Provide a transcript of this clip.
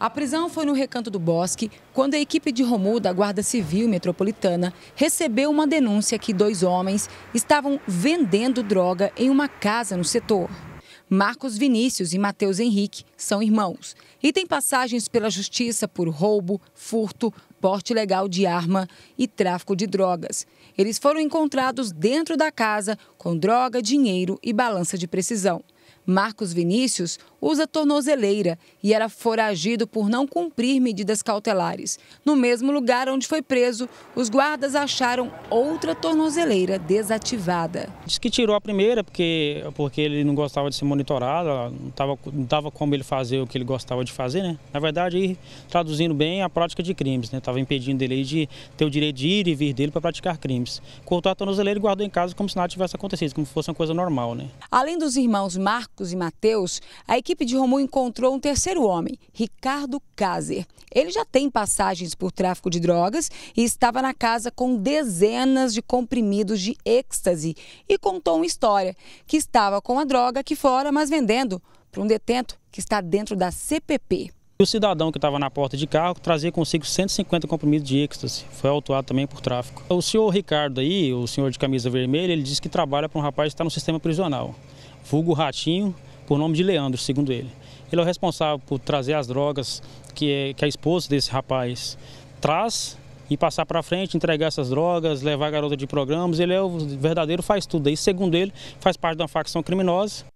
A prisão foi no Recanto do Bosque, quando a equipe de Romul da Guarda Civil Metropolitana recebeu uma denúncia que dois homens estavam vendendo droga em uma casa no setor. Marcos Vinícius e Matheus Henrique são irmãos e têm passagens pela justiça por roubo, furto, porte ilegal de arma e tráfico de drogas. Eles foram encontrados dentro da casa com droga, dinheiro e balança de precisão. Marcos Vinícius usa tornozeleira e era foragido por não cumprir medidas cautelares. No mesmo lugar onde foi preso, os guardas acharam outra tornozeleira desativada. Diz que tirou a primeira porque, porque ele não gostava de ser monitorado, não estava não tava como ele fazer o que ele gostava de fazer, né? Na verdade, traduzindo bem a prática de crimes, né? Estava impedindo ele de ter o direito de ir e vir dele para praticar crimes. Cortou a tornozeleira e guardou em casa como se nada tivesse acontecido, como se fosse uma coisa normal, né? Além dos irmãos Marcos Marcos e Mateus, a equipe de Romu encontrou um terceiro homem, Ricardo Cázer. Ele já tem passagens por tráfico de drogas e estava na casa com dezenas de comprimidos de êxtase e contou uma história que estava com a droga aqui fora, mas vendendo para um detento que está dentro da CPP. O cidadão que estava na porta de carro trazia consigo 150 comprimidos de êxtase. Foi autuado também por tráfico. O senhor Ricardo aí, o senhor de camisa vermelha, ele disse que trabalha para um rapaz que está no sistema prisional vulgo Ratinho, por nome de Leandro, segundo ele. Ele é o responsável por trazer as drogas que, é, que a esposa desse rapaz traz e passar para frente, entregar essas drogas, levar a garota de programas. Ele é o verdadeiro faz tudo. Aí, segundo ele, faz parte de uma facção criminosa.